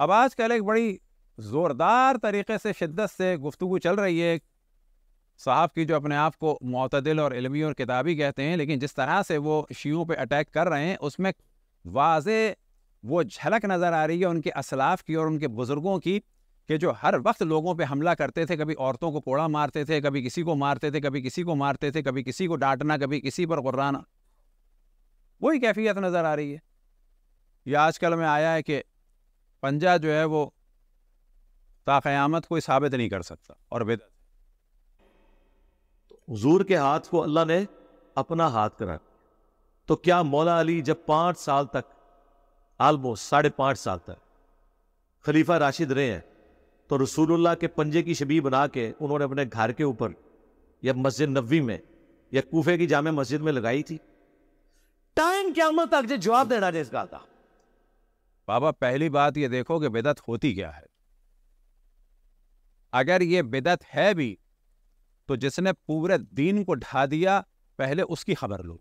अब आज कल एक बड़ी ज़ोरदार तरीके से शिद्दत से गुफ्तु चल रही है साहब की जो अपने आप को मतदिल और इलमी और किताबी कहते हैं लेकिन जिस तरह से वो शीयों पे अटैक कर रहे हैं उसमें वाज वो झलक नज़र आ रही है उनके असलाफ की और उनके बुज़ुर्गों की कि जो हर वक्त लोगों पे हमला करते थे कभी औरतों को कोड़ा मारते थे कभी किसी को मारते थे कभी किसी को मारते थे कभी किसी को डांटना कभी किसी पर गुर्राना वही कैफियत नज़र आ रही है यह आजकल में आया है कि पंजा जो है वो ताक़यामत कोई साबित नहीं कर सकता और बेद तो हजूर के हाथ को अल्लाह ने अपना हाथ करा तो क्या मौला अली जब पांच साल तक आलमो साढ़े पांच साल तक खलीफा राशिद रहे हैं तो रसूलुल्लाह के पंजे की शबी बना के उन्होंने अपने घर के ऊपर या मस्जिद नबी में या कूफे की जामे मस्जिद में लगाई थी टाइम क्या तक जवाब देना चाहिए इसका था बाबा पहली बात ये देखो कि बिदत होती क्या है अगर ये बिदत है भी तो जिसने पूरे दीन को ढा दिया पहले उसकी खबर लो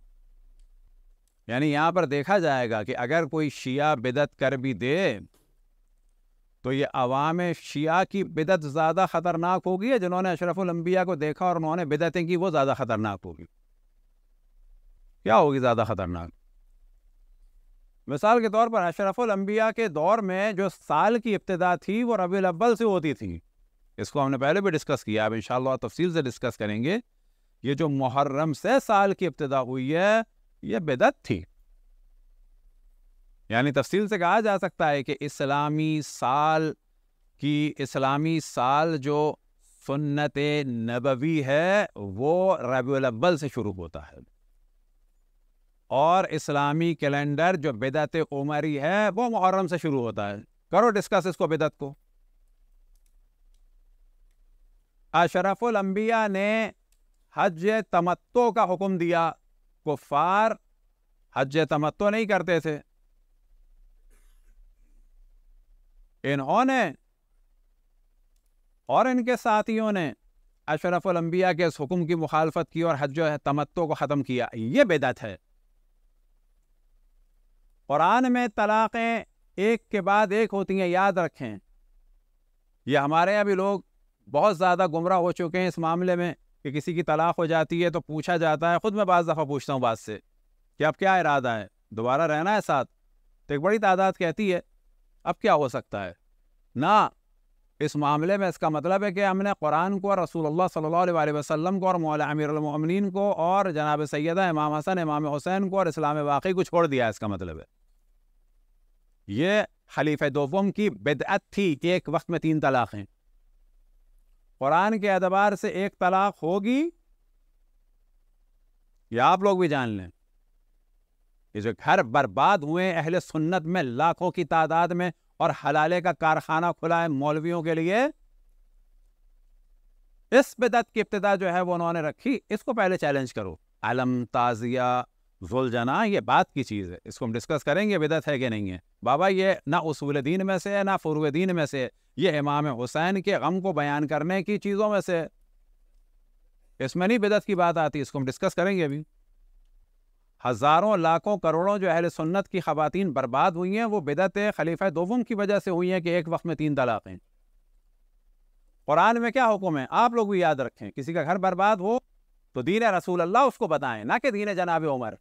यानी यहाँ पर देखा जाएगा कि अगर कोई शिया बिदत कर भी दे तो ये अवाम शिया की बिदत ज़्यादा ख़तरनाक होगी या जिन्होंने अशरफुलंबिया को देखा और उन्होंने बिदतें की वो ज़्यादा ख़तरनाक होगी क्या होगी ज़्यादा ख़तरनाक मिसाल के तौर पर अम्बिया के दौर में जो साल की इब्तदा थी वो रबी अव्वल से होती थी इसको हमने पहले भी डिस्कस किया अब इन तफसील से डिस्कस करेंगे ये जो मुहर्रम से साल की इब्तदा हुई है ये बेदत थी यानी तफसील से कहा जा सकता है कि इस्लामी साल की इस्लामी साल जो सुन्नत नबवी है वो रबी अव्वल से शुरू होता है और इस्लामी कैलेंडर जो बेदत उमरी है वो मुहर्रम से शुरू होता है करो डिस्कस इसको बेदत को अशरफुल अम्बिया ने हज तमत्तो का हुक्म दिया कुफार हज तमत्तो नहीं करते थे इन्होंने और इनके साथियों ने अशरफुलम्बिया के इस हुक्म की मुखालफत की और हज तमत्तो को ख़त्म किया ये बेदत है कुरान में तलाक़ें एक के बाद एक होती हैं याद रखें ये हमारे यहाँ भी लोग बहुत ज़्यादा गुमराह हो चुके हैं इस मामले में कि किसी की तलाक़ हो जाती है तो पूछा जाता है ख़ुद मैं बाज़ दफ़ा पूछता हूँ बात से कि अब क्या इरादा है दोबारा रहना है साथ तो एक बड़ी तादाद कहती है अब क्या हो सकता है ना इस मामले में इसका मतलब है कि हमने कुरान को रसूलुल्लाह सल्लल्लाहु अलैहि वसल्लम को और मौला अमीरमिन को और जनाब सैदा इमाम हसन इमाम हुसैन को और इस्लाम वाक़ी को छोड़ दिया इसका मतलब है ये खलीफ दोफम की बिदअत थी कि एक वक्त में तीन तलाक़ें कुरान के अतबार से एक तलाक़ होगी ये आप लोग भी जान लें ये जो घर बर्बाद हुए अहल सुन्नत में लाखों की तादाद में और हलाले का कारखाना खुला है मौलवियों के लिए इस बिदत की इब्तदा जो है वो उन्होंने रखी इसको पहले चैलेंज करो अलम ताजिया जुलझना ये बात की चीज़ है इसको हम डिस्कस करेंगे बिदत है कि नहीं है बाबा ये ना उसूल दीन में से है ना फ़ुरुव दीन में से ये इमाम हुसैन के गम को बयान करने की चीज़ों में से इसमें नहीं बिदत की बात आती इसको हम डिस्कस करेंगे अभी हज़ारों लाखों करोड़ों जो अहल सुन्नत की खवतिन बर्बाद हुई हैं वो बिदत खलीफा दोम की वजह से हुई हैं कि एक वक्त में तीन तलाक़ें कुरान में क्या हुक्म है आप लोग भी याद रखें किसी का घर बर्बाद हो तो दीन रसूल अल्लाह उसको बताएं ना कि दीन जनाब उमर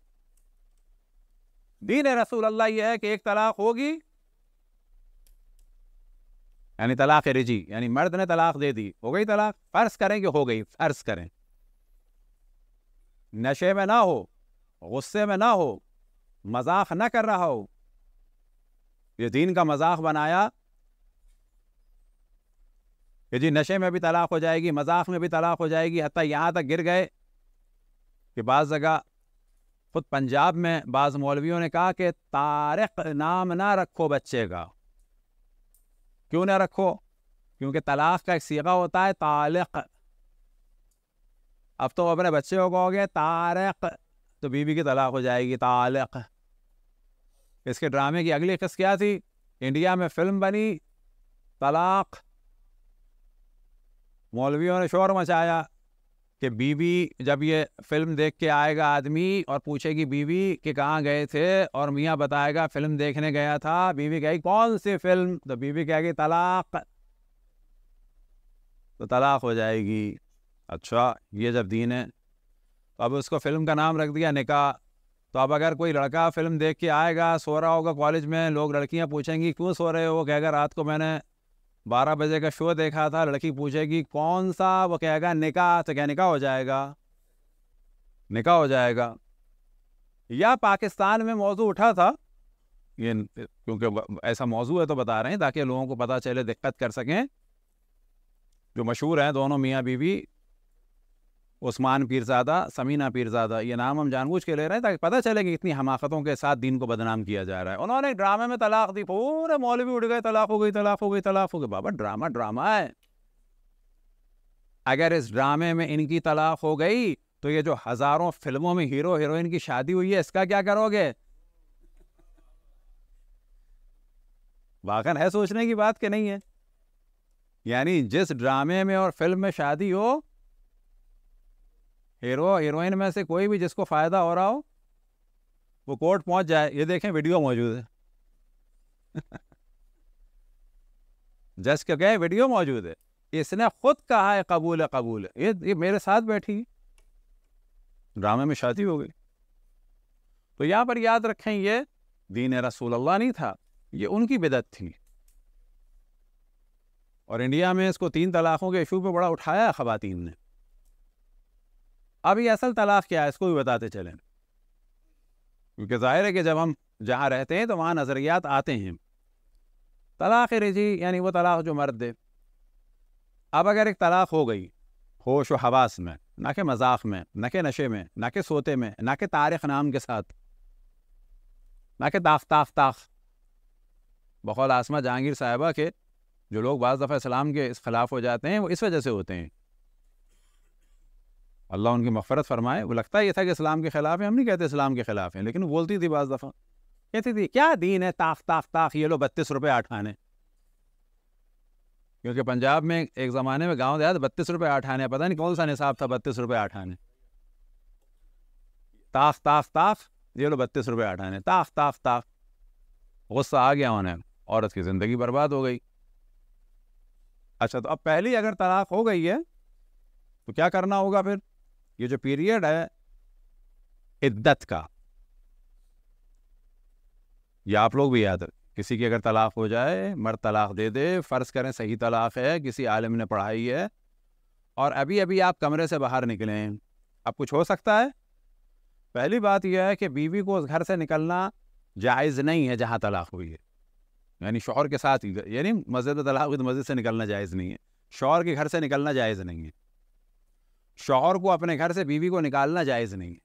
दीन रसूल अल्लाह यह है कि एक तलाक होगी यानी तलाक रिजी यानी मर्द ने तलाक दे दी हो गई तलाक फर्ज करें कि हो गई फर्ज करें नशे में ना हो गुस्से में ना हो मजाक ना कर रहा हो ये दीन का मजाक बनाया कि जी नशे में भी तलाक हो जाएगी मजाक में भी तलाक हो जाएगी हत यहाँ तक गिर गए कि बाज़ जगह खुद पंजाब में बाज़ मौलवियों ने कहा कि तारक नाम ना रखो बच्चे का क्यों ना रखो क्योंकि तलाक का एक सीगा होता है तालक अब तो अपने बच्चे को कहोगे तारक तो बीवी की तलाक हो जाएगी तालक इसके ड्रामे की अगली किस्त क्या थी इंडिया में फिल्म बनी तलाक मौलवियों ने शोर मचाया कि बीवी जब ये फिल्म देख के आएगा आदमी और पूछेगी बीवी कि कहाँ गए थे और मियाँ बताएगा फिल्म देखने गया था बीवी कहेगी कौन सी फिल्म तो बीवी कहेगी तलाक तो तलाक हो जाएगी अच्छा ये जब दीन है तो अब उसको फिल्म का नाम रख दिया निका तो अब अगर कोई लड़का फिल्म देख के आएगा सो रहा होगा कॉलेज में लोग लड़कियाँ पूछेंगी क्यों सो रहे हो कहेगा रात को मैंने बारह बजे का शो देखा था लड़की पूछेगी कौन सा वो कहेगा निका तो क्या निका हो जाएगा निका हो जाएगा या पाकिस्तान में मौजू उठा था ये क्योंकि ऐसा मौजू है तो बता रहे हैं ताकि लोगों को पता चले दिक्कत कर सकें जो मशहूर हैं दोनों मियाँ बीवी उस्मान पीरजादा समीना पीरजादा ये नाम हम जानबूझ के ले रहे हैं ताकि पता चले कि इतनी हमाकतों के साथ दिन को बदनाम किया जा रहा है उन्होंने ड्रामे में तलाक दी पूरे मौलवी उड़ गए तलाक हो गई तलाक हो गई तलाक हो गई बाबा ड्रामा ड्रामा है अगर इस ड्रामे में इनकी तलाक हो गई तो ये जो हज़ारों फिल्मों में हीरो हीरोइन की शादी हुई है इसका क्या करोगे वाकन है सोचने की बात कि नहीं है यानी जिस ड्रामे में और फिल्म में शादी हो हीरो हीरोइन में से कोई भी जिसको फ़ायदा हो रहा हो वो कोर्ट पहुंच जाए ये देखें वीडियो मौजूद है जज के गए वीडियो मौजूद है इसने खुद कहा है कबूल है कबूल है ये ये मेरे साथ बैठी ड्रामे में शादी हो गई तो यहाँ पर याद रखें ये दीन रसूल अल्लाह नहीं था ये उनकी बिदत थी और इंडिया में इसको तीन तलाक़ों के इशू पे बड़ा उठाया ख़वातीन ने अभी असल तलाक क्या है इसको भी बताते चलें क्योंकि जाहिर है कि जब हम जहाँ रहते हैं तो वहाँ नज़रियात आते हैं तलाक रजी यानी वो तलाक जो मर्द दे अब अगर एक तलाक हो गई होश व हवास में ना कि मजाक में ना के नशे में ना के सोते में ना के तारख नाम के साथ ना के ताफ ताफ ताफ बखौल आसमा जहांगीर साहिबा के जो लोग बाज़ दफ़ा इस्लाम के इस खिलाफ हो जाते हैं वो इस वजह से होते हैं अल्लाह उनकी मफ़रत फरमाए वो लगता ये था कि इस्लाम के ख़िलाफ़ है हम नहीं कहते इस्लाम के ख़िलाफ़ हैं लेकिन वो बोलती थी बज़ दफ़ा कहती थी क्या दीन है ताफ ताफ ताफ ये लो बत्तीस रुपये आठ आने क्योंकि पंजाब में एक ज़माने में गाँव देहात बत्तीस रुपये आठ आने पता नहीं कौन सा निसाब था बत्तीस रुपये आठ आने ताफ ताफ ताफ ये लो बत्तीस रुपये आठ आने ताफ ताफ ताफ गुस्सा आ गया उन्हें औरत की ज़िंदगी बर्बाद हो गई अच्छा तो अब पहली अगर तलाक हो गई है तो क्या करना होगा फिर ये जो पीरियड है इद्दत का ये आप लोग भी याद किसी की अगर तलाक हो जाए मर तलाक दे दे फ़र्ज़ करें सही तलाक है किसी आलिम ने पढ़ाई है और अभी अभी आप कमरे से बाहर निकलें अब कुछ हो सकता है पहली बात यह है कि बीवी को उस घर से निकलना जायज़ नहीं है जहाँ तलाक हुई है यानी शोहर के साथ यानी मस्जिद तलाक हुई तो मस्जिद से निकलना जायज़ नहीं है शोहर के घर से निकलना जायज़ नहीं है शोहर को अपने घर से बीवी को निकालना जायज़ नहीं है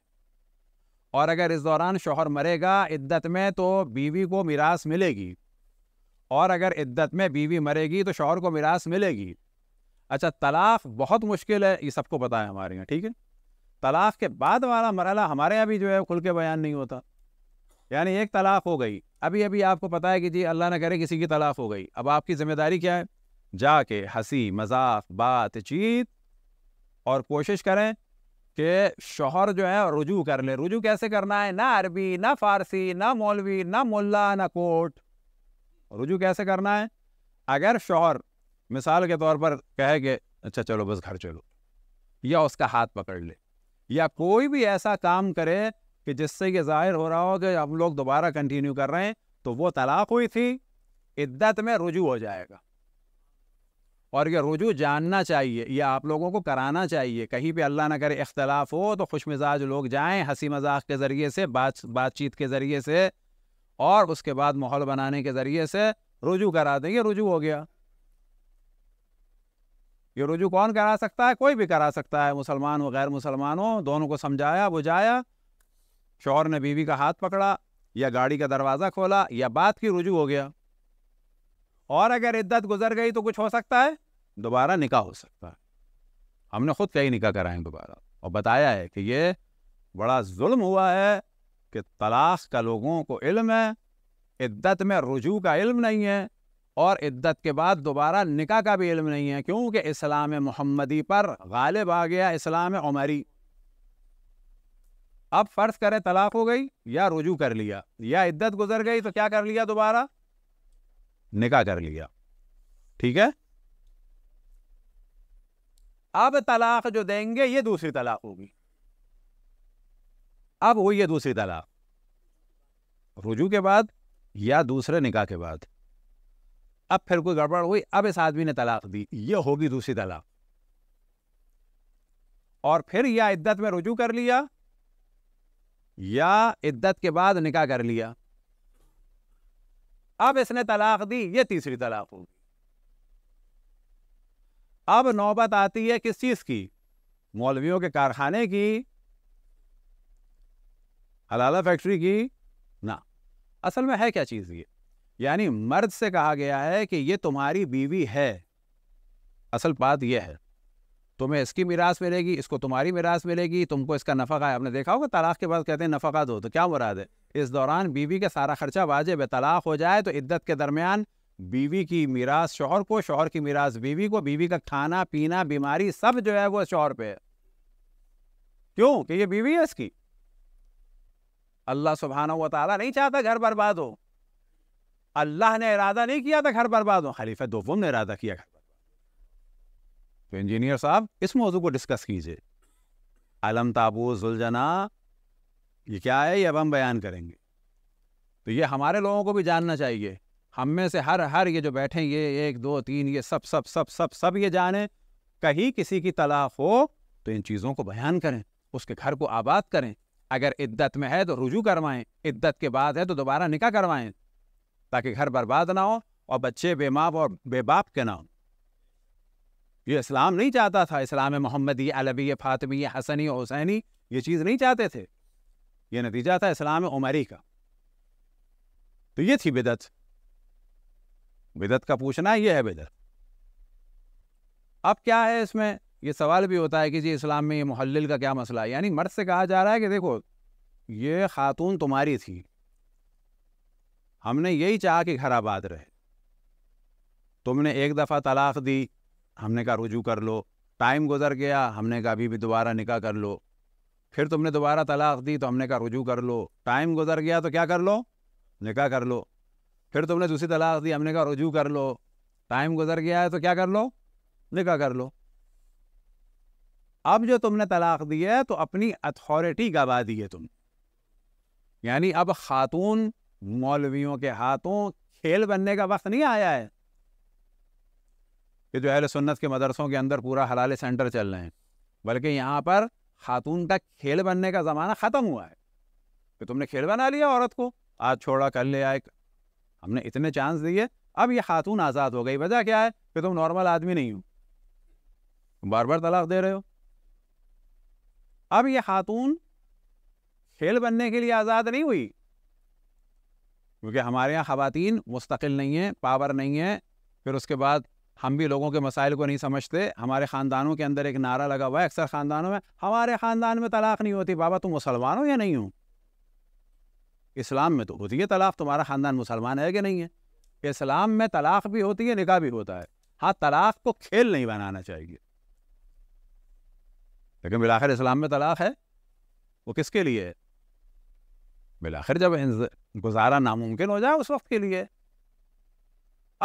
और अगर इस दौरान शोहर मरेगा इद्दत में तो बीवी को मिरास मिलेगी और अगर इद्दत में बीवी मरेगी तो शोहर को मिरास मिलेगी अच्छा तलाक़ बहुत मुश्किल है ये सबको पता है हमारे यहाँ ठीक है तलाक़ के बाद वाला मरला हमारे यहाँ भी जो है खुल के बयान नहीं होता यानी एक तलाक़ हो गई अभी अभी आपको पता है कि जी अल्लाह ना करे किसी की तलाक़ हो गई अब आपकी ज़िम्मेदारी क्या है जाके हंसी मजाक बातचीत और कोशिश करें कि शोहर जो है रुजू कर ले रुजू कैसे करना है ना अरबी ना फारसी ना मौलवी ना मुल्ला ना कोट रुजू कैसे करना है अगर शोहर मिसाल के तौर पर कहे कि अच्छा चलो बस घर चलो या उसका हाथ पकड़ ले या कोई भी ऐसा काम करे कि जिससे ये जाहिर हो रहा हो कि हम लोग दोबारा कंटिन्यू कर रहे हैं तो वो तलाक हुई थी इद्दत में रुजू हो जाएगा और ये रुजू जानना चाहिए यह आप लोगों को कराना चाहिए कहीं पे अल्लाह ना करे इख्तलाफ हो तो खुश मिजाज लोग जाएँ हंसी मजाक के ज़रिए से बात बातचीत के ज़रिए से और उसके बाद माहौल बनाने के ज़रिए से रुजू करा दें ये रुजू हो गया ये रुजू कौन करा सकता है कोई भी करा सकता है मुसलमान हो गैर मुसलमान हो दोनों को समझाया बुझाया शोहर ने बीवी का हाथ पकड़ा या गाड़ी का दरवाज़ा खोला या बात की रुजू हो गया और अगर इद्दत गुजर गई तो कुछ हो सकता है दोबारा निकाह हो सकता है हमने खुद कई निकाह कराए दोबारा और बताया है कि ये बड़ा जुल्म हुआ है कि तलाक़ का लोगों को इल्म है इद्दत में रुजू का इल्म नहीं है और इद्दत के बाद दोबारा निकाह का भी इल्म नहीं है क्योंकि इस्लाम मोहम्मदी पर गालिब आ गया इस्लाम उमरी अब फ़र्ज करें तलाक हो गई या रुजू कर लिया या इद्दत गुजर गई तो क्या कर लिया दोबारा निकाह कर लिया ठीक है अब तलाक जो देंगे ये दूसरी तलाक होगी अब हुई है दूसरी तलाक रुजू के बाद या दूसरे निकाह के बाद अब फिर कोई गड़बड़ हुई अब इस आदमी ने तलाक दी ये होगी दूसरी तलाक और फिर या इद्दत में रुजू कर लिया या इद्दत के बाद निकाह कर लिया अब इसने तलाक दी ये तीसरी तलाक होगी अब नौबत आती है किस चीज की मौलवियों के कारखाने की हलाला फैक्ट्री की ना असल में है क्या चीज ये यानी मर्द से कहा गया है कि ये तुम्हारी बीवी है असल बात यह है तुम्हें इसकी मीरास मिलेगी इसको तुम्हारी मीरास मिलेगी तुमको इसका नफ़ा है आपने देखा होगा तलाक के बाद कहते हैं नफ़ा दो तो क्या मुराद है इस दौरान बीवी का सारा खर्चा वाजिब तलाक हो जाए तो इद्दत के दरमियान बीवी की मीरास शोहर को शोहर की मीरास बीवी को बीवी का खाना पीना बीमारी सब जो है वो शोहर पे है क्यों कि ये बीवी है इसकी अल्लाह सुबहाना व ताला नहीं चाहता घर बर्बाद हो अल्लाह ने इरादा नहीं किया था घर बर्बाद हो खलीफा दोम ने इरादा किया घर तो इंजीनियर साहब इस मौजू को डिस्कस कीजिए आलम ताबूस उलझना ये क्या है ये अब हम बयान करेंगे तो ये हमारे लोगों को भी जानना चाहिए हम में से हर हर ये जो बैठे ये एक दो तीन ये सब सब सब सब सब ये जाने कहीं किसी की तलाफ हो तो इन चीज़ों को बयान करें उसके घर को आबाद करें अगर इद्दत में है तो रुजू करवाएं इद्दत के बाद है तो दोबारा निकाह करवाएं ताकि घर बर्बाद ना हो और बच्चे बेमाप और बेबाप के ना हो ये इस्लाम नहीं चाहता था इस्लाम मोहम्मदी अलबी फातमी हसनी हुसैनी ये चीज़ नहीं चाहते थे ये नतीजा था इस्लाम उमरी का तो ये थी बिदत बिदत का पूछना ये है बिदत अब क्या है इसमें ये सवाल भी होता है कि जी इस्लाम में ये मोहल्ल का क्या मसला है यानी मर्द से कहा जा रहा है कि देखो ये खातून तुम्हारी थी हमने यही चाहा कि घर आबाद रहे तुमने एक दफ़ा तलाक दी हमने कहा रुजू कर लो टाइम गुजर गया हमने कहा अभी भी दोबारा निकाह कर लो फिर तुमने दोबारा तलाक दी तो हमने कहा रुजू कर लो टाइम गुजर गया तो क्या कर लो निकाह कर लो फिर तुमने दूसरी तलाक दी हमने कहा रुजू कर लो टाइम गुजर गया है तो क्या कर लो निकाह कर लो अब जो तुमने तलाक दी है तो अपनी अथॉरिटी गवा दी है तुम यानी अब खातून मौलवियों के हाथों खेल बनने का वक्त नहीं आया है कि जो अहल सुन्नत के मदरसों के अंदर पूरा हलाले सेंटर चल रहे हैं बल्कि यहाँ पर खातून का खेल बनने का ज़माना ख़त्म हुआ है कि तुमने खेल बना लिया औरत को आज छोड़ा कर ले आए हमने इतने चांस दिए अब ये खातून आज़ाद हो गई वजह क्या है कि तुम नॉर्मल आदमी नहीं हो बार बार तलाक दे रहे हो अब ये खातून खेल बनने के लिए आज़ाद नहीं हुई क्योंकि हमारे यहाँ ख़वातीन मुस्तकिल नहीं है पावर नहीं है फिर उसके बाद हम भी लोगों के मसाइल को नहीं समझते हमारे ख़ानदानों के अंदर एक नारा लगा हुआ है अक्सर ख़ानदानों में हमारे ख़ानदान में तलाक़ नहीं होती बाबा तुम मुसलमान हो या नहीं हो इस्लाम में तो होती है तलाक़ तुम्हारा ख़ानदान मुसलमान है कि नहीं है इस्लाम में तलाक़ भी होती है निकाह भी होता है हाँ तलाक़ को खेल नहीं बनाना चाहिए लेकिन बिलाखिर इस्लाम में तलाक़ है वो किसके लिए है बिलाखिर जब गुजारा नामुमकिन हो जाए उस वक्त के लिए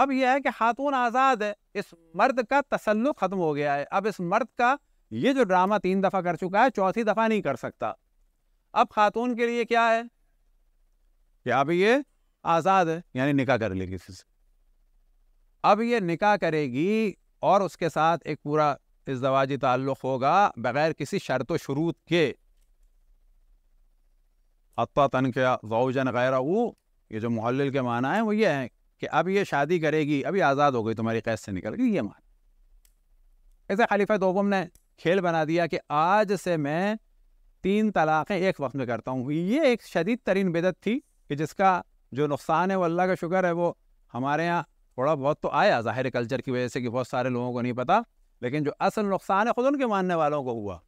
अब यह है कि खातून आज़ाद है इस मर्द का तसल्लु ख़त्म हो गया है अब इस मर्द का ये जो ड्रामा तीन दफ़ा कर चुका है चौथी दफ़ा नहीं कर सकता अब खातून के लिए क्या है कि अब ये आज़ाद है यानी निकाह कर लेगी किसी से अब ये निकाह करेगी और उसके साथ एक पूरा इस दवाजी ताल्लुक़ होगा बग़ैर किसी शर्त व शरूत के अत्ता तन के गैर ये जो मोहल्ल के माना है वो ये है कि अब ये शादी करेगी अभी आज़ाद हो गई तुम्हारी कैद से निकल गई ये मान ऐसे खलीफा दोबम ने खेल बना दिया कि आज से मैं तीन तलाक़ें एक वक्त में करता हूँ ये एक शदीद तरीन बेदत थी कि जिसका जो नुकसान है वो अल्लाह का शुक्र है वो हमारे यहाँ थोड़ा बहुत तो आया ज़ाहिर कल्चर की वजह से कि बहुत सारे लोगों को नहीं पता लेकिन जो असल नुकसान है ख़ुद उनके मानने वालों को हुआ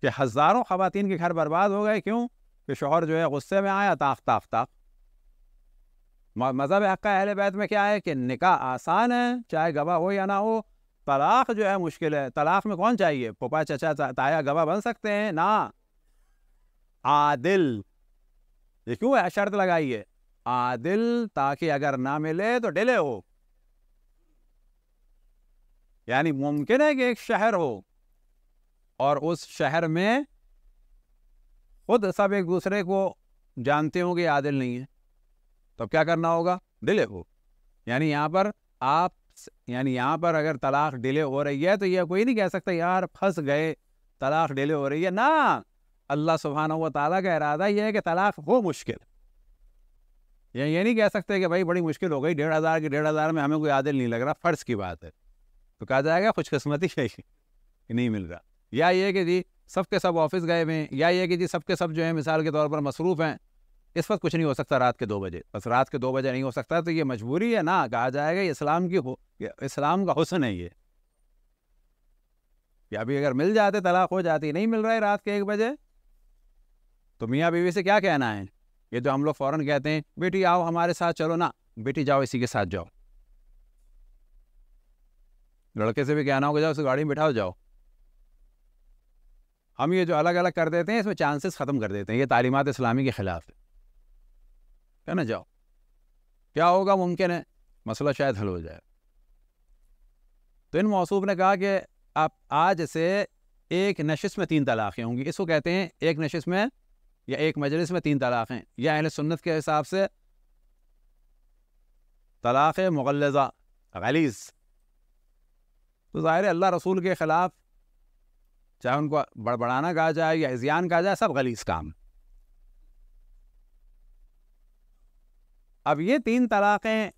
कि हज़ारों ख़वान के घर बर्बाद हो गए क्यों कि शोहर जो है गुस्से में आया ताफ ताफ ताफ मज़हब हक़ अहल बैत में क्या है कि निका आसान है चाहे गवाह हो या ना हो तलाक़ जो है मुश्किल है तलाक़ में कौन चाहिए पपा चचा ताया गवाह बन सकते हैं ना आदिल ये क्यों है शर्त लगाइए आदिल ताकि अगर ना मिले तो डिले हो यानी मुमकिन है कि एक शहर हो और उस शहर में खुद सब एक दूसरे को जानते होंगे आदिल नहीं है तो क्या करना होगा डिले हो यानी यहाँ पर आप यानी यहाँ पर अगर तलाक डिले हो रही है तो यह कोई नहीं कह सकता यार फंस गए तलाक डिले हो रही है ना अल्लाह सुबहाना व ताला का इरादा यह है कि तलाक हो मुश्किल या ये नहीं कह सकते कि भाई बड़ी मुश्किल हो गई डेढ़ हज़ार की डेढ़ हज़ार में हमें कोई आदिल नहीं लग रहा फ़र्ज की बात है तो कहा जाएगा खुशकस्मती है नहीं मिल रहा या ये कि जी सब के सब ऑफिस गए हुए हैं या ये कि जी सब के सब जो है मिसाल के तौर पर मसरूफ़ हैं इस वक्त कुछ नहीं हो सकता रात के दो बजे बस रात के दो बजे नहीं हो सकता तो ये मजबूरी है ना कहा जाएगा इस्लाम की हो इस्लाम का हुसन है ये अभी अगर मिल जाते तलाक हो जाती नहीं मिल रहा है रात के एक बजे तो मियाँ बीवी से क्या कहना है ये जो हम लोग फ़ौरन कहते हैं बेटी आओ हमारे साथ चलो ना बेटी जाओ इसी के साथ जाओ लड़के से भी कहना होगा जाओ उसे गाड़ी में बिठाओ जाओ हम ये जो अलग अलग कर देते हैं इसमें चांसेस ख़त्म कर देते हैं ये तालीमत इस्लामी के ख़िलाफ़ है है ना जाओ क्या होगा मुमकिन है मसला शायद हल हो जाए तो इन मौसू ने कहा कि आप आज से एक नशस्त में तीन तलाक़ें होंगी इसको कहते हैं एक नशस्त में या एक मजलिस में तीन तलाक़ें या अहल सुन्नत के हिसाब से तलाक़ मुगलजा गलीस तो ज़ाहिर अल्लाह रसूल के ख़िलाफ़ चाहे उनको बड़बड़ाना कहा जाए या इजियान कहा जाए सब गलीस काम है अब ये तीन तलाक़ें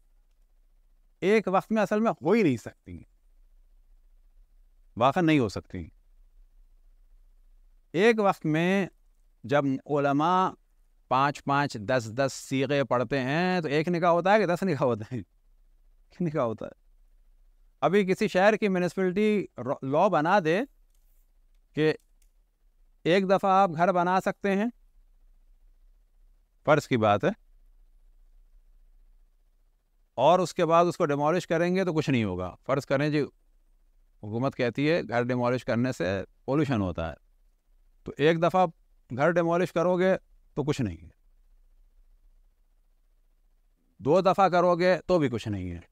एक वक्त में असल में हो ही नहीं सकती वाक़ नहीं हो सकती एक वक्त में जब ओलमा पाँच पाँच दस दस सीगे पढ़ते हैं तो एक निकाह होता है कि दस निकाह होता है निकाह होता है अभी किसी शहर की म्यूनसिपलिटी लॉ बना दे कि एक दफ़ा आप घर बना सकते हैं फ़र्ज़ की बात है और उसके बाद उसको डिमोलिश करेंगे तो कुछ नहीं होगा फ़र्ज़ करें जी हुकूमत कहती है घर डिमोलिश करने से पोल्यूशन होता है तो एक दफ़ा घर डिमोलिश करोगे तो कुछ नहीं है दो दफ़ा करोगे तो भी कुछ नहीं है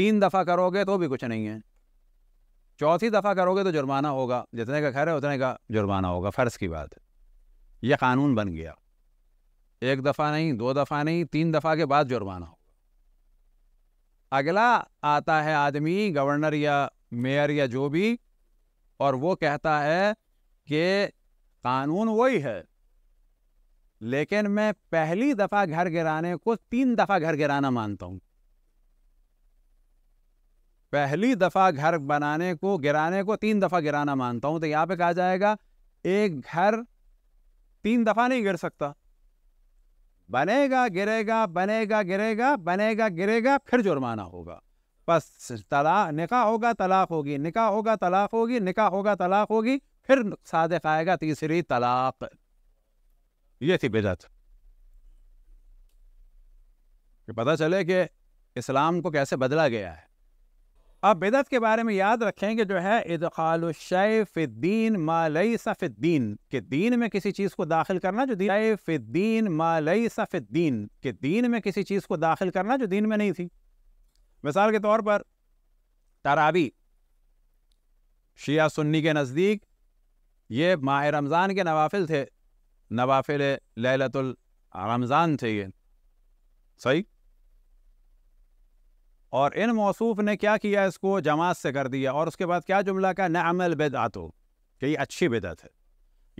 तीन दफ़ा करोगे तो भी कुछ नहीं है चौथी दफ़ा करोगे तो जुर्माना होगा जितने का घर है उतने का जुर्माना होगा फ़र्ज़ की बात है यह कानून बन गया एक दफ़ा नहीं दो दफ़ा नहीं तीन दफ़ा के बाद जुर्माना होगा अगला आता है आदमी गवर्नर या मेयर या जो भी और वो कहता है कि कानून वही है लेकिन मैं पहली दफ़ा घर गिराने को तीन दफ़ा घर गिराना मानता हूँ पहली दफ़ा घर बनाने को गिराने को तीन दफ़ा गिराना मानता हूँ तो यहाँ पे कहा जाएगा एक घर तीन दफ़ा नहीं गिर सकता बनेगा गिरेगा बनेगा गिरेगा बनेगा गिरेगा फिर जुर्माना होगा बस तला निका होगा तलाक होगी निका होगा तलाक होगी निका होगा तलाक होगी फिर सादक आएगा तीसरी तलाक ये थी बिदत पता चले कि इस्लाम को कैसे बदला गया है अब बिदत के बारे में याद रखें कि जो है इदखालशय मालई सफ़ीन के दीन में किसी चीज़ को दाखिल करना जो दीन फ़िद्दीन मालई सफ़ीन के दीन में किसी चीज़ को दाखिल करना जो दीन में नहीं थी मिसाल के तौर पर तरावी शिया सुन्नी के नज़दीक ये माह रमज़ान के नवाफिल थे नवाफिल लहलतुल रमज़ान थे ये सही और इन मौसूफ ने क्या किया इसको जमात से कर दिया और उसके बाद क्या जुमला का नमल हो कि अच्छी बेदत है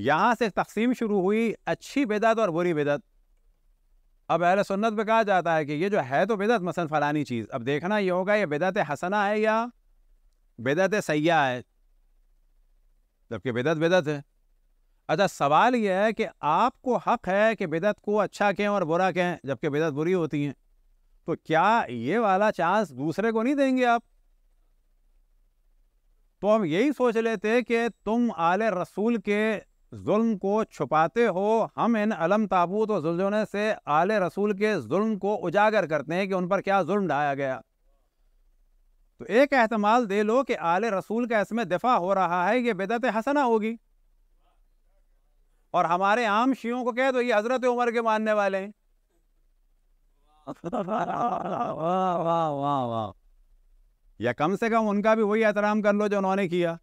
यहाँ से तकसीम शुरू हुई अच्छी बेदत और बुरी बेदत अब अहल सुन्नत में कहा जाता है कि ये जो है तो बेदत मसन फलानी चीज़ अब देखना ये होगा ये बेदत हसना है या बेदत सयाह है जबकि बेदत बेदत है अच्छा सवाल यह है कि आपको हक है कि बेदत को अच्छा कहें और बुरा कहें जबकि बेदत बुरी होती हैं तो क्या ये वाला चांस दूसरे को नहीं देंगे आप तो हम यही सोच लेते कि तुम आले रसूल के जुल्म को छुपाते हो हम इन अलम ताबूत और जुलझने से आले रसूल के जुल्म को उजागर करते हैं कि उन पर क्या जुल्म ढाया गया तो एक अहतमाल दे लो कि आले रसूल का इसमें दिफा हो रहा है ये बेदत हसना होगी और हमारे आम शियों को कह दो ये हज़रत उमर के मानने वाले हैं या कम से कम उनका भी वही एहतराम कर लो जो उन्होंने किया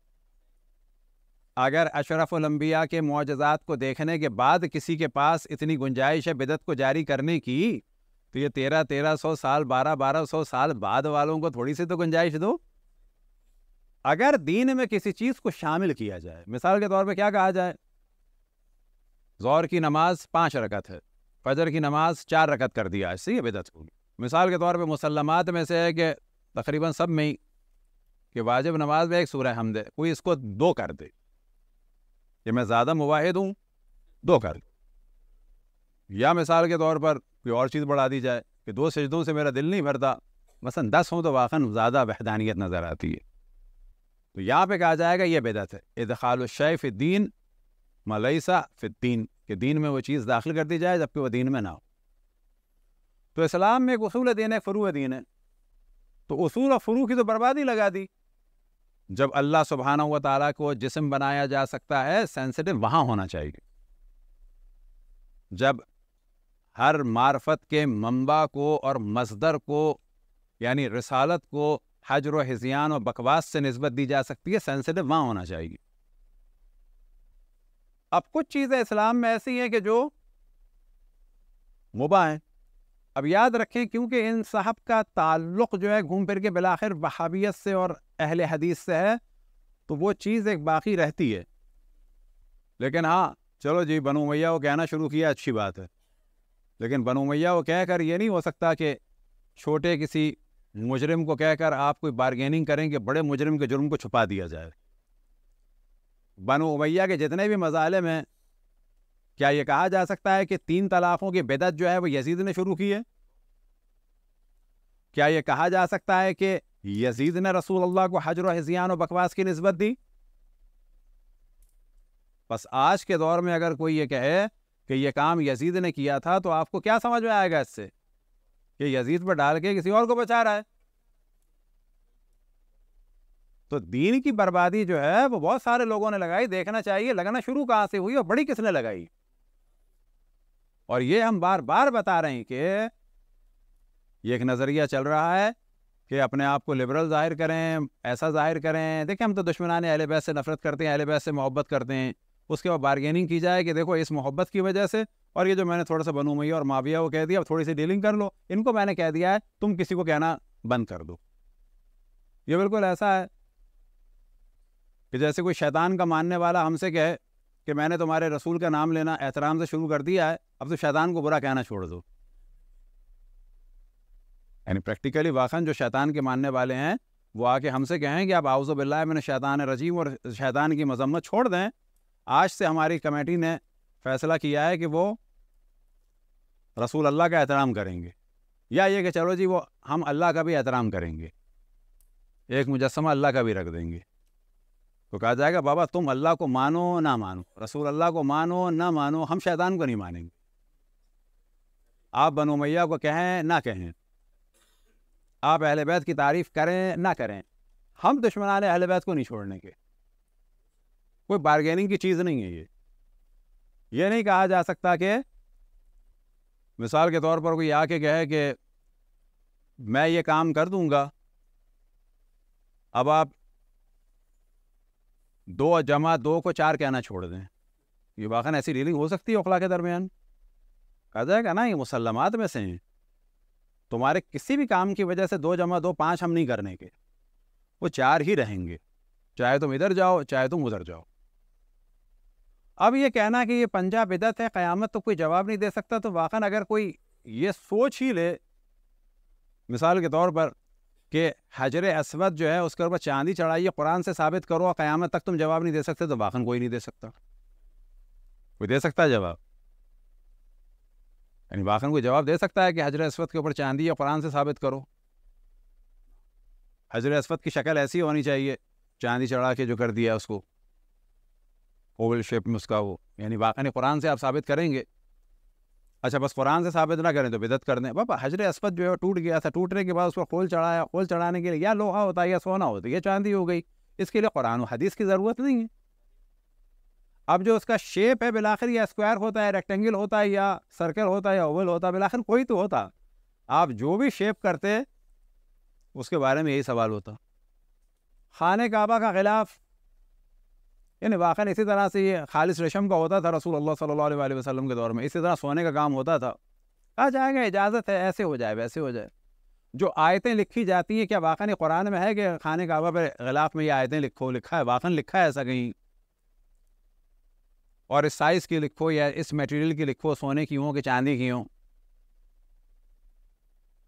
अगर अलम्बिया के मुआजात को देखने के बाद किसी के पास इतनी गुंजाइश है बिदत को जारी करने की तो ये तेरह तेरह सौ साल बारह बारह सौ साल बाद वालों को थोड़ी सी तो गुंजाइश दो अगर दीन में किसी चीज़ को शामिल किया जाए मिसाल के तौर पे क्या कहा जाए जोर की नमाज पांच रकत है फजर की नमाज चार रकत कर दिया इससे ये बेदत होगी मिसाल के तौर पर मुसलमत में से है कि तकरीबन सब में ही कि वाजिब नमाज में एक सूर हम दे कोई इसको दो कर दे कि मैं ज़्यादा मुवाहिद हूँ दो कर या मिसाल के तौर पर कोई और चीज़ बढ़ा दी जाए कि दो सजदों से मेरा दिल नहीं भरता मसन दस हों तो वाक़ा ज़्यादा वहदानियत नज़र आती है तो यहाँ पे कहा जाएगा ये बेदत है इदखाल शैफ़ दीन मलईसा फ़िद्दीन कि दीन में वो चीज़ दाखिल कर दी जाए जबकि वह दीन में ना हो तो इस्लाम में एक असूल दीन है फ़रू दीन है तो असूल और फ़रू की तो बर्बादी लगा दी जब अल्लाह सुबहाना हुआ तारा को जिसम बनाया जा सकता है सेंसिटिव वहाँ होना चाहिए जब हर मार्फत के मंबा को और मजदर को यानी रसालत को हजर व हजियान और बकवास से नस्बत दी जा सकती है सेंसिटिव वहाँ होना चाहिए अब कुछ चीज़ें इस्लाम में ऐसी हैं कि जो मुबा हैं अब याद रखें क्योंकि इन साहब का ताल्लुक़ जो है घूम फिर के बिलाखिर वहाबियत से और अहल हदीस से है तो वो चीज़ एक बाकी रहती है लेकिन हाँ चलो जी बनो मैया को कहना शुरू किया अच्छी बात है लेकिन बनो मैया को कहकर ये नहीं हो सकता कि छोटे किसी मुजरिम को कहकर आप कोई बारगेनिंग करें कि बड़े मुजरिम के जुर्म को छुपा दिया जाए बनो उमैया के जितने भी मजालिम हैं क्या ये कहा जा सकता है कि तीन तलाक़ों की बेदत जो है वो यजीद ने शुरू की है क्या ये कहा जा सकता है कि यजीद ने रसूल अल्लाह को हजर हजियान और बकवास की नस्बत दी बस आज के दौर में अगर कोई ये कहे कि ये काम यजीद ने किया था तो आपको क्या समझ में आएगा इससे कि यजीद पर डाल के किसी और को बचा रहा है तो दीन की बर्बादी जो है वो बहुत सारे लोगों ने लगाई देखना चाहिए लगना शुरू कहाँ से हुई और बड़ी किसने लगाई और ये हम बार बार बता रहे हैं कि ये एक नज़रिया चल रहा है कि अपने आप को लिबरल जाहिर करें ऐसा जाहिर करें देखिए हम तो दुश्मनाने अहले बैस से नफरत करते हैं अहले बैस से मोहब्बत करते हैं उसके बाद बारगेनिंग की जाए कि देखो इस मोहब्बत की वजह से और ये जो मैंने थोड़ा सा बनू मैया और माविया को कह दिया अब थोड़ी सी डीलिंग कर लो इनको मैंने कह दिया है तुम किसी को कहना बंद कर दो ये बिल्कुल ऐसा है कि जैसे कोई शैतान का मानने वाला हमसे कहे कि मैंने तुम्हारे रसूल का नाम लेना एहतराम से शुरू कर दिया है अब तो शैतान को बुरा कहना छोड़ दो यानी प्रैक्टिकली वाखन जो शैतान के मानने वाले हैं वो आके हमसे कहें कि आप आउज़बिल्ला मैंने शैतान रजीम और शैतान की मजम्मत छोड़ दें आज से हमारी कमेटी ने फैसला किया है कि वो रसूल अल्लाह का एहतराम करेंगे या ये कि चलो जी वो हम अल्लाह का भी एहतराम करेंगे एक मुजस्मा अल्लाह का भी रख देंगे तो कहा जाएगा बाबा तुम अल्लाह को मानो ना मानो रसूल अल्लाह को मानो ना मानो हम शैतान को नहीं मानेंगे आप बनो मैया को कहें ना कहें आप अहल बैत की तारीफ़ करें ना करें हम दुश्मनान अहल बैत को नहीं छोड़ने के कोई बारगेनिंग की चीज़ नहीं है ये ये नहीं कहा जा सकता कि मिसाल के तौर पर कोई आके कहे कि मैं ये काम कर दूंगा अब आप दो जमा दो को चार कहना छोड़ दें ये वाकन ऐसी डीलिंग हो सकती है अखला के दरमियान कहा जाएगा ना ये मुसलमत में से हैं तुम्हारे किसी भी काम की वजह से दो जमा दो पाँच हम नहीं करने के वो चार ही रहेंगे चाहे तुम इधर जाओ चाहे तुम उधर जाओ अब ये कहना कि ये पंजाब इदत है क़यामत तो कोई जवाब नहीं दे सकता तो वाकन अगर कोई ये सोच ही ले मिसाल के तौर पर कि हजर असवद जो है उसके ऊपर चांदी चढ़ाइए कुरान से साबित करो और क़्यामत तक तुम जवाब नहीं दे सकते तो वाकन कोई नहीं दे सकता कोई दे सकता है जवाब यानी बाखन कोई जवाब दे सकता है कि हजर असवद के ऊपर चांदी या कुरान से साबित करो हजर असवद की शक्ल ऐसी होनी चाहिए चांदी चढ़ा के जो कर दिया उसको ओवल शेप में उसका वो यानी वाकन कुरान से आप साबित करेंगे अच्छा बस कुरान से साबित ना करें तो बिदत कर दें बाबा हजर असपत जो है टूट गया था टूटने के बाद उसको खोल चढ़ाया खोल चढ़ाने के लिए या लोहा होता है या सोना होता है या चांदी हो गई इसके लिए कुरान और हदीस की ज़रूरत नहीं है अब जो उसका शेप है बिलाखिर या स्क्वायर होता है रेक्टेंगल होता है या सर्कल होता है या ओवल होता है बिलाखिर कोई तो होता आप जो भी शेप करते उसके बारे में यही सवाल होता खान काबा का खिलाफ यानी वाकई इसी तरह से ये खालिश रेशम का होता था रसूल अल्लाह सल्लल्लाहु अलैहि वसल्लम के दौर में इसी तरह सोने का काम होता था कहा जाएगा इजाज़त है ऐसे हो जाए वैसे हो जाए जो आयतें लिखी जाती हैं क्या वाक़ा कुरान में है कि खान काबा पर गिलाफ में ये आयतें लिखो लिखा है वाक़ा लिखा है ऐसा कहीं और इस साइज़ की लिखो या इस मटेरियल की लिखो सोने की हो कि चांदी की हो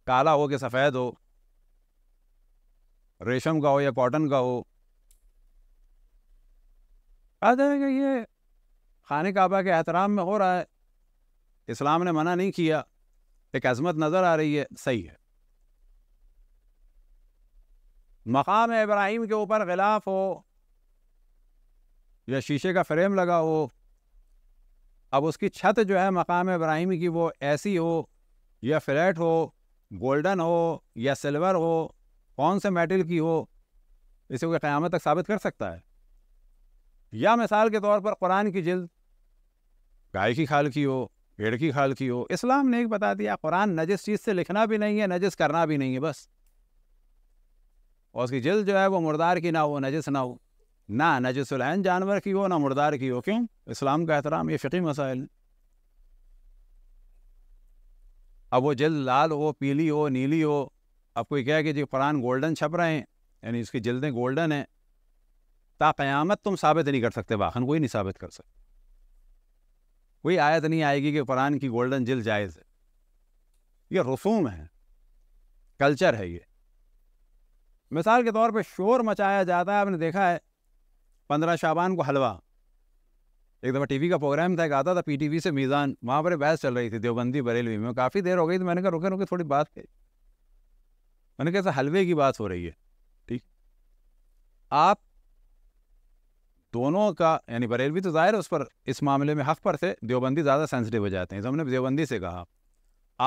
काला हो कि सफ़ेद हो रेशम का हो या कॉटन का हो हैं कि ये खान काबा के एहतराम में हो रहा है इस्लाम ने मना नहीं किया एक अजमत नज़र आ रही है सही है मकाम इब्राहिम के ऊपर गिलाफ हो या शीशे का फ्रेम लगा हो अब उसकी छत जो है मकाम इब्राहिम की वो ऐसी हो या फ्लैट हो गोल्डन हो या सिल्वर हो कौन से मेटल की हो इसे कोई क़्यामत तक साबित कर सकता है या मिसाल के तौर पर कुरान की जल्द गाय की खाल की हो पेड़ की खाल की हो इस्लाम ने एक बता दिया कुरान नजिस चीज़ से लिखना भी नहीं है नजिस करना भी नहीं है बस और उसकी जल्द जो है वो मुर्दार की ना हो नजिस ना हो ना नजसलैन जानवर की हो ना मुर्दार की हो क्यों इस्लाम का एहतराम ये फ़िकी मसाइल अब वो जल्द लाल हो पीली हो नीली हो अब कोई कहे कि जी कुरान गोल्डन छप रहे हैं यानी इसकी जल्दें गोल्डन हैं ता क़यामत तुम साबित नहीं कर सकते वाहन कोई नहीं साबित कर सकते कोई आयत नहीं आएगी कि कुरान की गोल्डन जिल जायज़ है ये रसूम है कल्चर है ये मिसाल के तौर पे शोर मचाया जाता है आपने देखा है पंद्रह शाबान को हलवा एक दफ़ा टीवी का प्रोग्राम था एक आता था पीटीवी से मीज़ान वहाँ पर बहस चल रही थी देवबंदी बरेलवी में काफ़ी देर हो गई तो मैंने कहा रुके रुके थोड़ी बात कही मैंने कहा हलवे की बात हो रही है ठीक आप दोनों का यानी बरेलवी तो जाहिर है उस पर इस मामले में हक पर से देवबंदी ज़्यादा सेंसिटिव हो जाते हैं तो हमने देवबंदी से कहा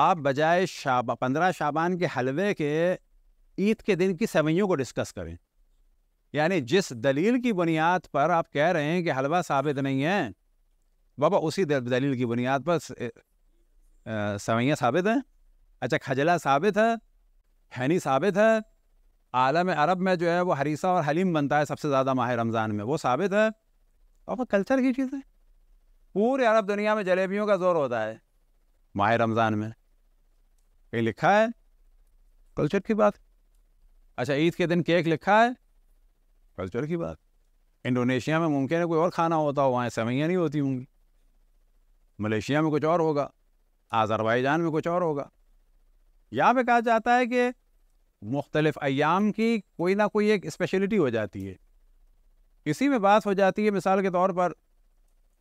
आप बजाय शाबा पंद्रह शाबान के हलवे के ईद के दिन की सवैयों को डिस्कस करें यानी जिस दलील की बुनियाद पर आप कह रहे हैं कि हलवा साबित नहीं है बाबा उसी दलील की बुनियाद पर सवैयाँ साबित हैं अच्छा खजला साबित है हैनी साबित है आलम अरब में जो है वो हरीसा और हलीम बनता है सबसे ज़्यादा माह रमज़ान में वो साबित है और कल्चर की चीज़ है पूरे अरब दुनिया में जलेबियों का जोर होता है माह रमज़ान में कहीं लिखा है कल्चर की बात अच्छा ईद के दिन केक लिखा है कल्चर की बात इंडोनेशिया में मुमकिन है कोई और खाना होता हो वहाँ सेवैयाँ नहीं होती होंगी मलेशिया में कुछ और होगा आजरबाई में कुछ और होगा यहाँ पे कहा जाता है कि मुख्तलिफ अयाम की कोई ना कोई एक स्पेशलिटी हो जाती है इसी में बात हो जाती है मिसाल के तौर पर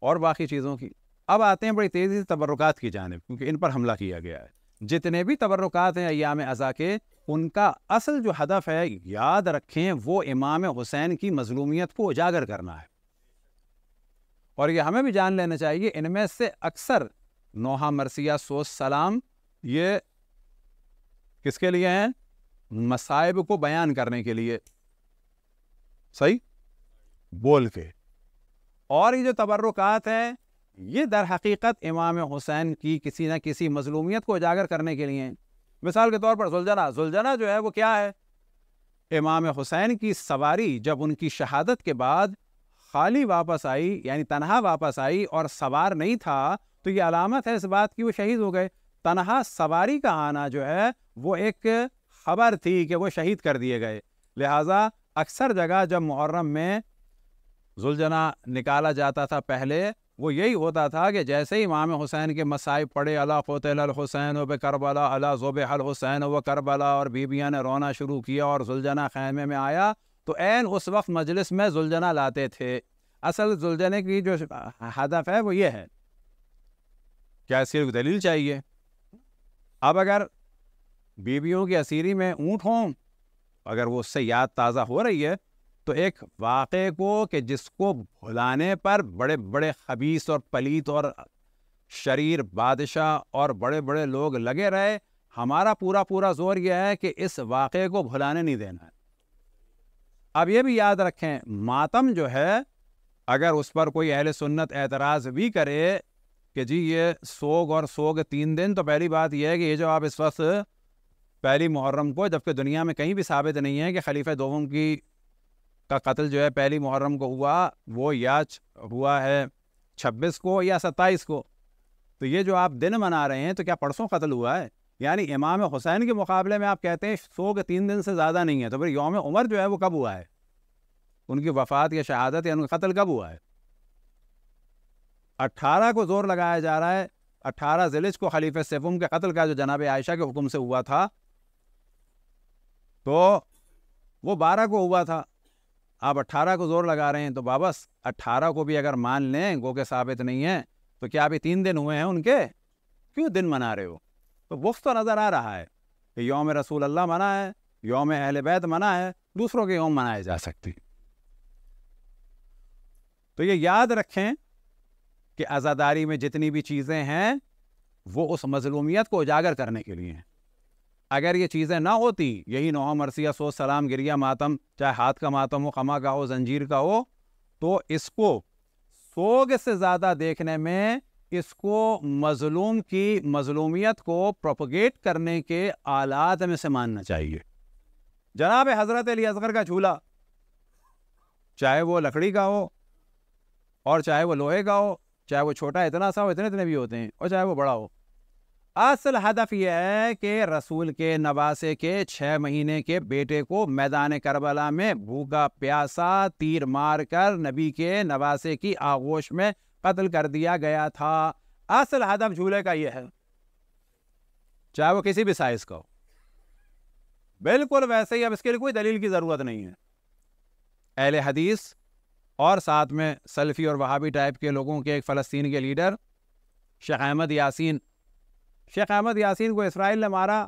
और बाकी चीज़ों की अब आते हैं बड़ी तेज़ी से तबरुक की जानब क्योंकि इन पर हमला किया गया है जितने भी तबरक़ात हैं अयाम अज़ा के उनका असल जो हदफ है याद रखें वो इमाम हुसैन की मजलूमियत को उजागर करना है और ये हमें भी जान लेना चाहिए इनमें से अक्सर नोहा मरसिया सोस सलाम ये किसके लिए हैं मसाइब को बयान करने के लिए सही बोल के और ये जो तबर्रुकात है ये दर हकीकत इमाम हुसैन की किसी न किसी मजलूमियत को उजागर करने के लिए मिसाल के तौर पर जुलझना जुलझना जो है वो क्या है इमाम हुसैन की सवारी जब उनकी शहादत के बाद खाली वापस आई यानी तनहा वापस आई और सवार नहीं था तो ये अलामत है इस बात की वो शहीद हो गए तनहा सवारी का आना जो है वो एक खबर थी कि वो शहीद कर दिए गए लिहाजा अक्सर जगह जब मुहर्रम में जुलझना निकाला जाता था पहले वो यही होता था कि जैसे ही इमाम हुसैन के मसाइब पड़े अला फ़तल हुसैन व करबला अला ज़ोब अल हुसैन व करबला और बीबियाँ ने रोना शुरू किया और जुलझना खैमे में आया तो एन उस वक्त मजलिस में जुलझना लाते थे असल जुलझने की जो हदफ है वो ये है क्या सिर्फ दलील चाहिए अब अगर बीवियों की असीरी में ऊँट हों अगर वो उससे याद ताज़ा हो रही है तो एक वाक़े को कि जिसको भुलाने पर बड़े बड़े खबीस और पलीत और शरीर बादशाह और बड़े बड़े लोग लगे रहे हमारा पूरा पूरा जोर यह है कि इस वाक़े को भुलाने नहीं देना है अब यह भी याद रखें मातम जो है अगर उस पर कोई अहल सुन्नत एतराज़ भी करे कि जी ये सोग और सोग तीन दिन तो पहली बात यह है कि ये जो आप इस वक्त पहली मुहर्रम को जबकि दुनिया में कहीं भी साबित नहीं है कि खलीफे दोम की का कत्ल जो है पहली मुहर्रम को हुआ वो या हुआ है छब्बीस को या सत्ताईस को तो ये जो आप दिन मना रहे हैं तो क्या परसों कत्ल हुआ है यानी इमाम हुसैन के मुकाबले में आप कहते हैं सौ के तीन दिन से ज़्यादा नहीं है तो फिर योम उमर जो है वो कब हुआ है उनकी वफ़ात या शहादत या उनका कत्ल कब हुआ है अट्ठारह को ज़ोर लगाया जा रहा है अट्ठारह जिलिज को खलीफ सेफुम के कत्ल का जो जनाब आयशा के हुक्म से हुआ था तो वो बारह को हुआ था आप अट्ठारह को जोर लगा रहे हैं तो बाबस अट्ठारह को भी अगर मान लें गो के साबित नहीं है तो क्या अभी तीन दिन हुए हैं उनके क्यों दिन मना रहे हो तो वक्त तो नज़र आ रहा है कि योम रसूल अल्लाह मना है योम अहल बैत मना है दूसरों के योम मनाए जा सकते तो ये याद रखें कि आज़ादारी में जितनी भी चीज़ें हैं वो उस मजलूमियत को उजागर करने के लिए हैं अगर ये चीज़ें ना होती यही नौ मरसिया सो सलाम गिरिया मातम चाहे हाथ का मातम हो कमा का हो जंजीर का हो तो इसको सोग से ज़्यादा देखने में इसको मजलूम की मजलूमियत को प्रोपोगेट करने के आलात में से मानना चाहिए जनाब हज़रत अली असगर का झूला चाहे वो लकड़ी का हो और चाहे वो लोहे का हो चाहे वो छोटा इतना सा हो इतने इतने भी होते हैं और चाहे वो बड़ा हो असल हदफ यह है कि रसूल के नवासे के छः महीने के बेटे को मैदान करबला में भूखा प्यासा तीर मार कर नबी के नवासे की आगोश में कत्ल कर दिया गया था असल हदफ झूले का यह है चाहे वो किसी भी साइज का हो बिल्कुल वैसे ही अब इसके लिए कोई दलील की ज़रूरत नहीं है अहल हदीस और साथ में सल्फ़ी और वहाबी टाइप के लोगों के एक फ़लस्तीन के leader Sheikh Ahmed Yassin Sheikh Ahmed Yassin को इसराइल ने मारा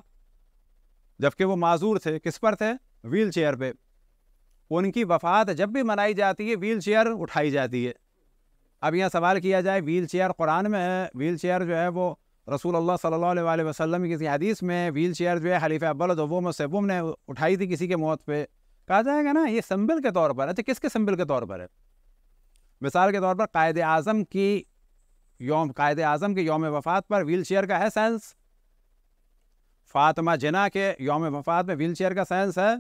जबकि वो माजूर थे किस पर थे व्हील चेयर पर उनकी वफात जब भी मनाई जाती है व्हील चेयर उठाई जाती है अब यहाँ सवाल किया जाए व्हील चेयर कुरान में है व्हील चेयर जो है वो रसूल अल्लाह सल्लल्लाहु अलैहि वसल्लम की किसी हदीस में व्हील चेयर जो है खलीफ अब्बल दोम सेबुम ने उठाई थी किसी के मौत पे कहा जाएगा ना ये संबल के तौर पर अच्छा किसके संबल के तौर पर है मिसाल के तौर पर कायद अज़म की योम कायद आज़म के योम वफात पर व्हील चेयर का है सेंस फातमा जना के योम वफात में व्हील चेयर का सेंस है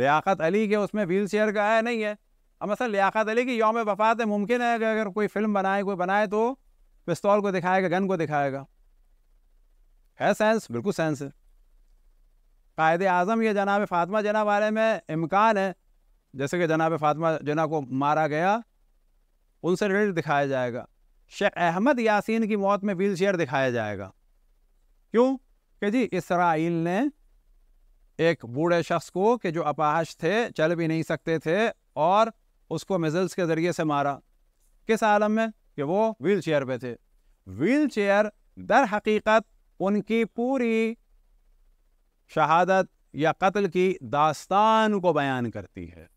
लियाकत अली के उसमें व्हील चेयर का है नहीं है अब मसल लियाकत अली की योम वफात है मुमकिन है कि अगर कोई फिल्म बनाए कोई बनाए तो पिस्तौल को दिखाएगा गन को दिखाएगा है सेंस बिल्कुल सेंस है कायद आज़म ये जनाब फातमा जना बारे में इम्कान है जैसे कि जनाब फातमा जना को मारा गया उनसे रिलेटेड दिखाया जाएगा शेख अहमद यासीन की मौत में व्हील चेयर दिखाया जाएगा क्यों कि जी इसराइल ने एक बूढ़े शख्स को कि जो अपाहज थे चल भी नहीं सकते थे और उसको मिजल्स के ज़रिए से मारा किस आलम में कि वो व्हील चेयर पे थे व्हील चेयर दर हकीकत उनकी पूरी शहादत या कत्ल की दास्तान को बयान करती है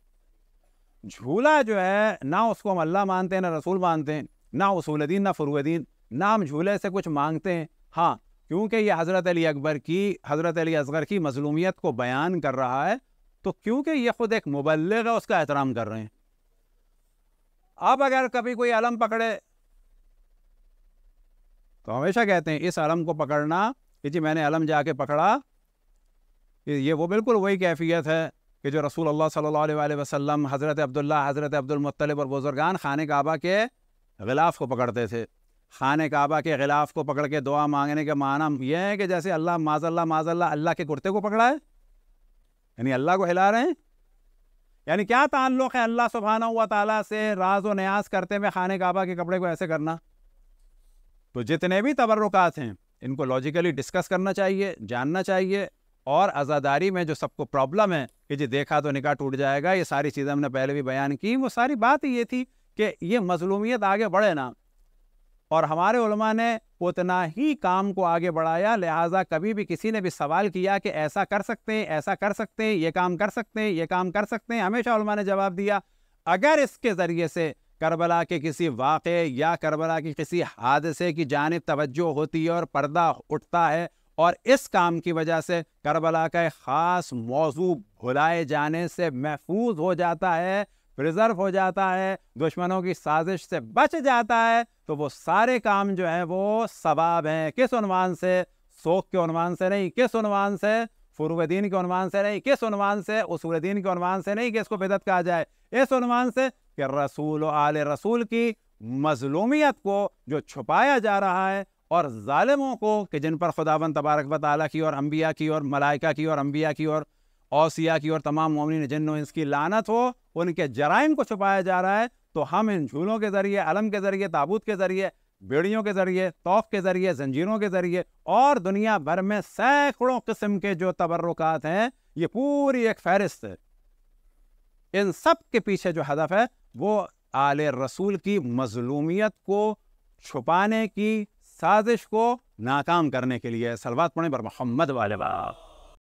झूला जो है ना उसको हम अल्लाह मानते हैं ना रसूल मानते हैं ना उसूलद्दीन ना फ़रूदीन ना हम झूले से कुछ मांगते हैं हाँ क्योंकि ये हज़रत अली अकबर की हज़रत अली असगर की मजलूमियत को बयान कर रहा है तो क्योंकि ये ख़ुद एक मुबलग है उसका एहतराम कर रहे हैं आप अगर कभी कोई आलम पकड़े तो हमेशा कहते हैं इस आलम को पकड़ना कि जी मैंने आलम जाके पकड़ा ये वो बिल्कुल वही कैफियत है कि जो रसूल अल्लाह सल्लल्लाहु अलैहि वसल्लम हज़रत अब्दुल्ला हज़रत अब्दुलमतलब और बुज़ुर्गान खान काबा के गिलाफ़ को पकड़ते थे खान काबा के गिलाफ़ को पकड़ के दुआ मांगने के माना यह है कि जैसे अल्लाह माजल्ला माजल्ला अल्लाह के कुर्ते को पकड़ा है यानी अल्लाह को हिला रहे हैं यानी क्या ताल्लुक़ है अल्लाह सुबहाना हुआ ताली से राज व न्याज करते हुए खान काबा के कपड़े को ऐसे करना तो जितने भी तबर्रुकात हैं इनको लॉजिकली डिस्कस करना चाहिए जानना चाहिए और आज़ादारी में जो सबको प्रॉब्लम है कि जी देखा तो निकाह टूट जाएगा ये सारी चीज़ें हमने पहले भी बयान की वो सारी बात ये थी कि ये मजलूमियत आगे बढ़े ना और हमारे उलमा ने उतना ही काम को आगे बढ़ाया लिहाजा कभी भी किसी ने भी सवाल किया कि ऐसा कर सकते हैं ऐसा कर सकते हैं ये काम कर सकते हैं ये काम कर सकते हैं हमेशा उलमा ने जवाब दिया अगर इसके ज़रिए से करबला के किसी वाक़े या करबला के किसी हादसे की जानब तवज्जो होती है और पर्दा उठता है और इस काम की वजह से करबला का ख़ास मौजू भुलाए जाने से महफूज हो जाता है प्रिजर्व हो जाता है दुश्मनों की साजिश से बच जाता है तो वो सारे काम जो हैं वो सवाब हैं किस उनवान से शोक के उनवान से नहीं किस उनवान से फुरुद्दीन के उनवान से नहीं किस उनवान से उसूलद्दीन के उनवान से नहीं कि इसको बेदत कहा जाए इस उनवान से कि रसूल आल रसूल की मजलूमियत को जो छुपाया जा रहा है और ालमों को कि जिन पर खुदावन तबारक व की और अम्बिया की और मलाइका की और अम्बिया की और ओसिया की और तमाम ममिन जिन इसकी लानत हो उनके जराइम को छुपाया जा रहा है तो हम इन झूलों के ज़रिए अलम के ज़रिए ताबूत के ज़रिए बेड़ियों के ज़रिए तोफ़ के ज़रिए जंजीरों के ज़रिए और दुनिया भर में सैकड़ों किस्म के जो तबरक़ात हैं ये पूरी एक फहरिस्त है इन सब के पीछे जो हदफ है वो आल रसूल की मजलूमियत को छुपाने की साजिश को नाकाम करने के लिए सलवात पढ़े पर मोहम्मद वाले बाप